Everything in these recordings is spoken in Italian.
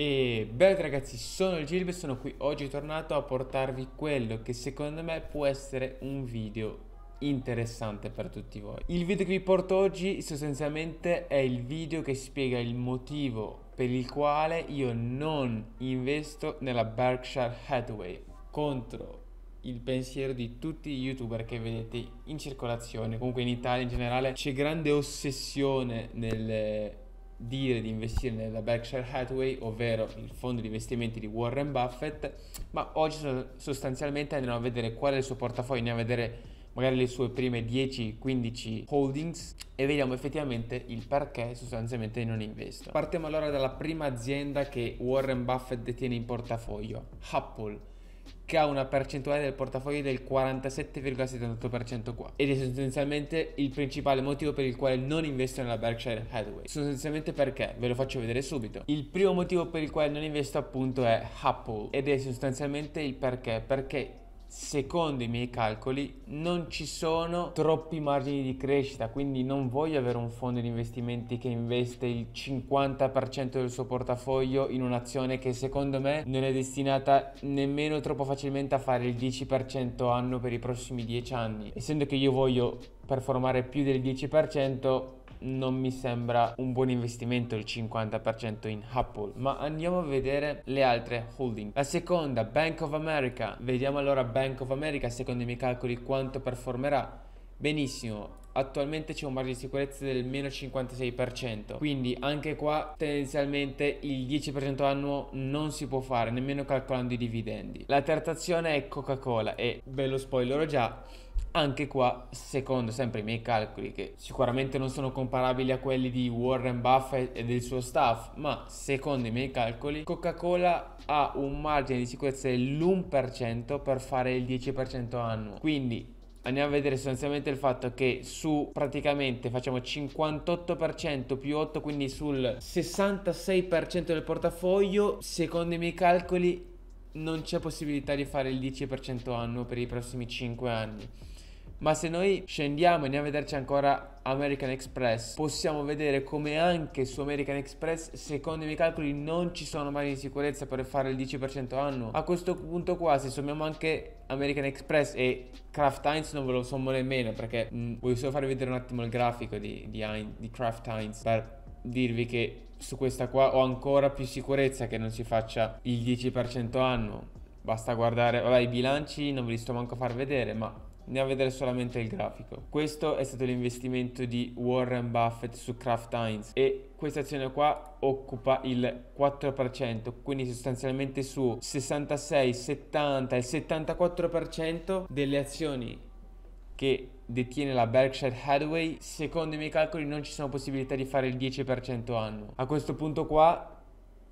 E bene ragazzi, sono il e sono qui oggi tornato a portarvi quello che secondo me può essere un video interessante per tutti voi. Il video che vi porto oggi sostanzialmente è il video che spiega il motivo per il quale io non investo nella Berkshire Hathaway contro il pensiero di tutti gli youtuber che vedete in circolazione, comunque in Italia in generale c'è grande ossessione nelle dire di investire nella Berkshire Hathaway, ovvero il fondo di investimenti di Warren Buffett, ma oggi sostanzialmente andremo a vedere qual è il suo portafoglio, andiamo a vedere magari le sue prime 10-15 holdings e vediamo effettivamente il perché sostanzialmente non investo. Partiamo allora dalla prima azienda che Warren Buffett detiene in portafoglio, Apple che ha una percentuale del portafoglio del 47,78% qua ed è sostanzialmente il principale motivo per il quale non investo nella Berkshire Hathaway. Sostanzialmente perché? Ve lo faccio vedere subito. Il primo motivo per il quale non investo appunto è Apple ed è sostanzialmente il perché perché secondo i miei calcoli non ci sono troppi margini di crescita, quindi non voglio avere un fondo di investimenti che investe il 50% del suo portafoglio in un'azione che secondo me non è destinata nemmeno troppo facilmente a fare il 10% anno per i prossimi 10 anni. Essendo che io voglio performare più del 10%, non mi sembra un buon investimento il 50% in Apple, ma andiamo a vedere le altre holding. La seconda, Bank of America, vediamo allora Bank of America secondo i miei calcoli quanto performerà. Benissimo, attualmente c'è un margine di sicurezza del meno 56%, quindi anche qua tendenzialmente il 10% annuo non si può fare, nemmeno calcolando i dividendi. La terza azione è Coca-Cola e ve lo spoilerò già anche qua, secondo sempre i miei calcoli, che sicuramente non sono comparabili a quelli di Warren Buffett e del suo staff, ma secondo i miei calcoli, Coca-Cola ha un margine di sicurezza dell'1% per fare il 10% annuo. Quindi andiamo a vedere sostanzialmente il fatto che su praticamente facciamo 58% più 8 quindi sul 66% del portafoglio secondo i miei calcoli non c'è possibilità di fare il 10% annuo per i prossimi 5 anni ma se noi scendiamo e andiamo a vederci ancora American Express, possiamo vedere come anche su American Express, secondo i miei calcoli, non ci sono margini di sicurezza per fare il 10% annuo. A questo punto qua, se sommiamo anche American Express e Kraft Heinz, non ve lo sommo nemmeno perché mh, mm, voglio solo farvi vedere un attimo il grafico di, di, Heinz, di Kraft Heinz per dirvi che su questa qua ho ancora più sicurezza che non si faccia il 10% annuo. Basta guardare, vabbè i bilanci non ve li sto manco a far vedere, ma andiamo a vedere solamente il grafico. Questo è stato l'investimento di Warren Buffett su Kraft Heinz e questa azione qua occupa il 4%, quindi sostanzialmente su 66, 70, il 74% delle azioni che detiene la Berkshire Hathaway, secondo i miei calcoli non ci sono possibilità di fare il 10% annuo. A questo punto qua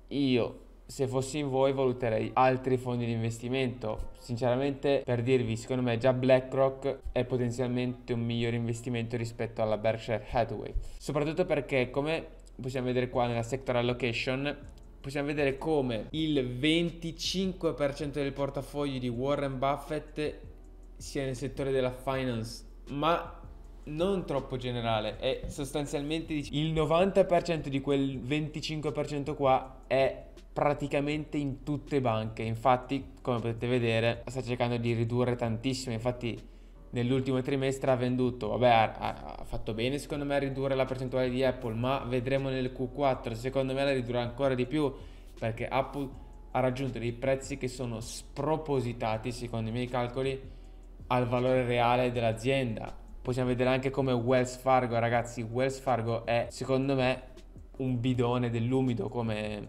io se fossi in voi valuterei altri fondi di investimento. Sinceramente, per dirvi, secondo me già BlackRock è potenzialmente un miglior investimento rispetto alla Berkshire Hathaway. Soprattutto perché, come possiamo vedere qua nella sector allocation, possiamo vedere come il 25% del portafoglio di Warren Buffett sia nel settore della finance, ma non troppo generale, è sostanzialmente il 90% di quel 25% qua è praticamente in tutte le banche. Infatti, come potete vedere, sta cercando di ridurre tantissimo, infatti nell'ultimo trimestre ha venduto, vabbè ha, ha, fatto bene secondo me a ridurre la percentuale di Apple, ma vedremo nel Q4, secondo me la ridurrà ancora di più perché Apple ha raggiunto dei prezzi che sono spropositati secondo i miei calcoli al valore reale dell'azienda possiamo vedere anche come Wells Fargo, ragazzi, Wells Fargo è secondo me un bidone dell'umido come,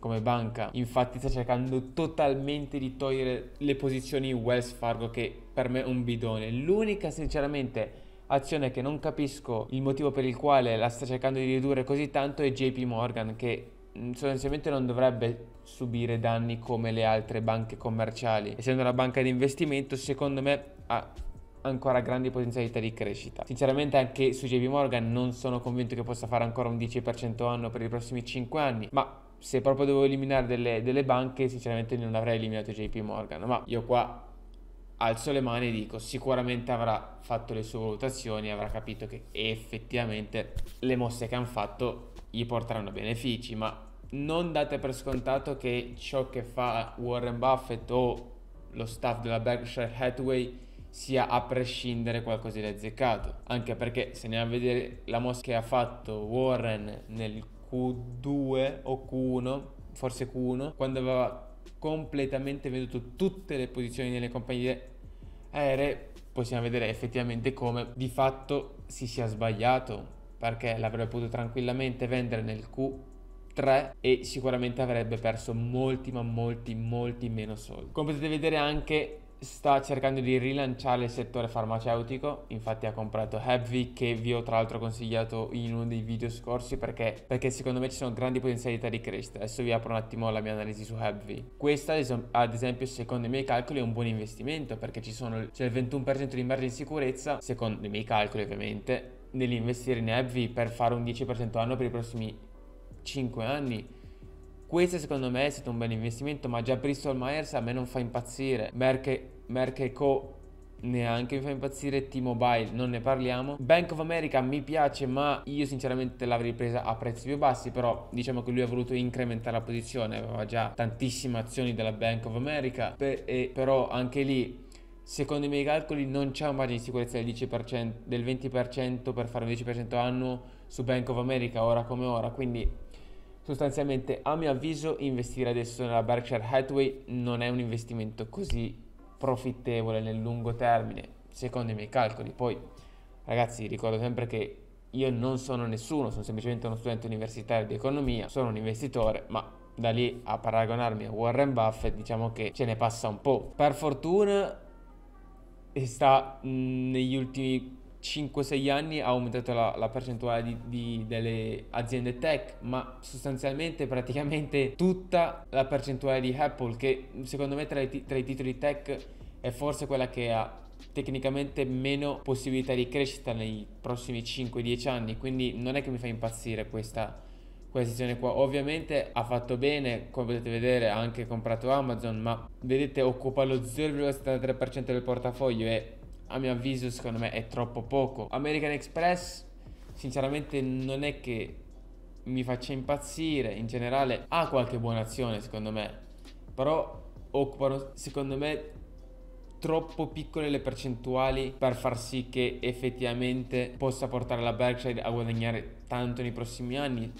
come banca. Infatti sta cercando totalmente di togliere le posizioni Wells Fargo che per me è un bidone. L'unica sinceramente azione che non capisco il motivo per il quale la sta cercando di ridurre così tanto è JP Morgan che mm, sostanzialmente non dovrebbe subire danni come le altre banche commerciali. Essendo una banca di investimento, secondo me ha ancora grandi potenzialità di crescita. Sinceramente anche su JP Morgan non sono convinto che possa fare ancora un 10% anno per i prossimi 5 anni, ma se proprio devo eliminare delle, delle banche sinceramente non avrei eliminato JP Morgan, ma io qua alzo le mani e dico sicuramente avrà fatto le sue valutazioni, avrà capito che effettivamente le mosse che hanno fatto gli porteranno benefici, ma non date per scontato che ciò che fa Warren Buffett o lo staff della Berkshire Hathaway sia a prescindere qualcosa di azzeccato. Anche perché se andiamo a vedere la mossa che ha fatto Warren nel Q2 o Q1, forse Q1, quando aveva completamente venduto tutte le posizioni delle compagnie aeree, possiamo vedere effettivamente come di fatto si sia sbagliato perché l'avrebbe potuto tranquillamente vendere nel Q 3 e sicuramente avrebbe perso molti ma molti molti meno soldi come potete vedere anche sta cercando di rilanciare il settore farmaceutico, infatti ha comprato Hepvi che vi ho tra l'altro consigliato in uno dei video scorsi perché, perché, secondo me ci sono grandi potenzialità di crescita, adesso vi apro un attimo la mia analisi su Hepvi. Questa ad esempio secondo i miei calcoli è un buon investimento perché ci sono, c'è il 21% cioè di margine di sicurezza, secondo i miei calcoli ovviamente, nell'investire in Hepvi per fare un 10% anno per i prossimi 5 anni questo secondo me è stato un bel investimento, ma già Bristol Myers a me non fa impazzire. Merck, Merck Co neanche mi fa impazzire T-Mobile, non ne parliamo. Bank of America mi piace, ma io sinceramente l'avrei presa a prezzi più bassi, però diciamo che lui ha voluto incrementare la posizione, aveva già tantissime azioni della Bank of America, per, e, però anche lì secondo i miei calcoli non c'è un margine di sicurezza del, 10%, del 20% per fare un 10% annuo su Bank of America ora come ora, quindi sostanzialmente a mio avviso investire adesso nella Berkshire Hathaway non è un investimento così profittevole nel lungo termine, secondo i miei calcoli. Poi ragazzi ricordo sempre che io non sono nessuno, sono semplicemente uno studente universitario di economia, sono un investitore, ma da lì a paragonarmi a Warren Buffett diciamo che ce ne passa un po'. Per fortuna sta mm, negli ultimi 5-6 anni ha aumentato la, la percentuale di, di, delle aziende tech, ma sostanzialmente praticamente tutta la percentuale di Apple, che secondo me tra i, tra i titoli tech è forse quella che ha tecnicamente meno possibilità di crescita nei prossimi 5-10 anni, quindi non è che mi fa impazzire questa, questa sezione qua. Ovviamente ha fatto bene, come potete vedere, ha anche comprato Amazon, ma vedete occupa lo 0,73% del portafoglio e a mio avviso secondo me è troppo poco. American Express sinceramente non è che mi faccia impazzire, in generale ha qualche buona azione secondo me, però occupano secondo me troppo piccole le percentuali per far sì che effettivamente possa portare la Berkshire a guadagnare tanto nei prossimi anni.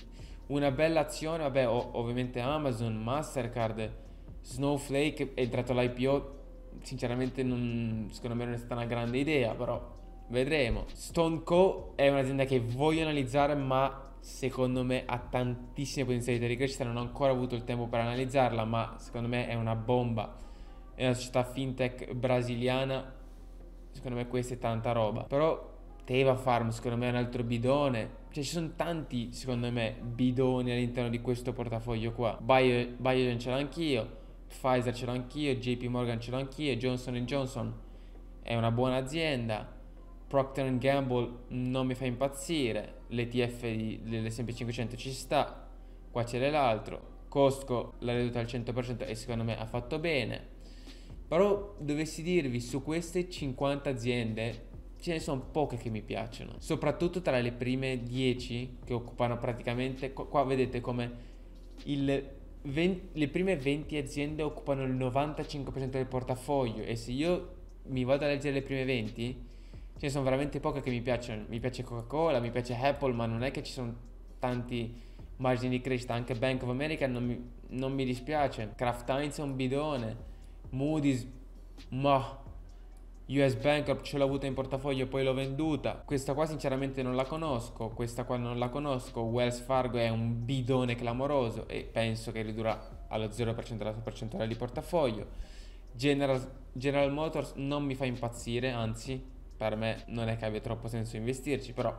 Una bella azione, vabbè, ov ovviamente Amazon, Mastercard, Snowflake è entrato l'IPO sinceramente non, secondo me non è stata una grande idea, però vedremo. Stone Co è un'azienda che voglio analizzare, ma secondo me ha tantissime potenzialità di crescita, non ho ancora avuto il tempo per analizzarla, ma secondo me è una bomba. È una società fintech brasiliana, secondo me questa è tanta roba. Però Teva Farm secondo me è un altro bidone. Cioè ci sono tanti, secondo me, bidoni all'interno di questo portafoglio qua. Bio, Biogen ce l'ho anch'io. Pfizer ce l'ho anch'io, JP Morgan ce l'ho anch'io, Johnson Johnson è una buona azienda, Procter Gamble non mi fa impazzire, l'ETF dell'S&P 500 ci sta, qua c'è l'altro, Costco l'ha ridotta al 100% e secondo me ha fatto bene, però dovessi dirvi su queste 50 aziende ce ne sono poche che mi piacciono, soprattutto tra le prime 10 che occupano praticamente, qua vedete come il 20, le prime 20 aziende occupano il 95% del portafoglio e se io mi vado a leggere le prime 20, ce ne sono veramente poche che mi piacciono. Mi piace Coca-Cola, mi piace Apple, ma non è che ci sono tanti margini di crescita. Anche Bank of America non mi, non mi dispiace. Kraft Heinz è un bidone. Moody's, ma US Bancorp ce l'ho avuta in portafoglio e poi l'ho venduta. Questa qua sinceramente non la conosco, questa qua non la conosco. Wells Fargo è un bidone clamoroso e penso che ridurrà allo 0% la sua percentuale di portafoglio. General, General Motors non mi fa impazzire, anzi per me non è che abbia troppo senso investirci, però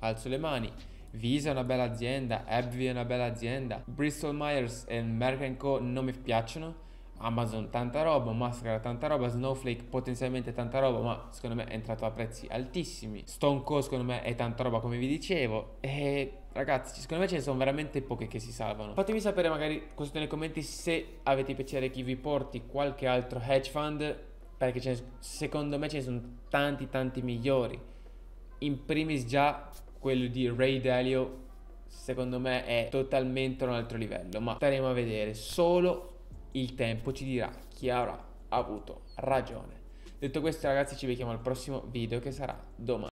alzo le mani. Visa è una bella azienda, Abbvie è una bella azienda, Bristol Myers e Merck Co. non mi piacciono Amazon tanta roba, Mascara tanta roba, Snowflake potenzialmente tanta roba, ma secondo me è entrato a prezzi altissimi. Stone Co secondo me è tanta roba come vi dicevo e ragazzi, secondo me ce ne sono veramente poche che si salvano. Fatemi sapere magari questo nei commenti se avete piacere che vi porti qualche altro hedge fund perché ne, secondo me ce ne sono tanti tanti migliori. In primis già quello di Ray Dalio secondo me è totalmente un altro livello, ma staremo a vedere solo il tempo ci dirà chi avrà avuto ragione. Detto questo ragazzi ci vediamo al prossimo video che sarà domani.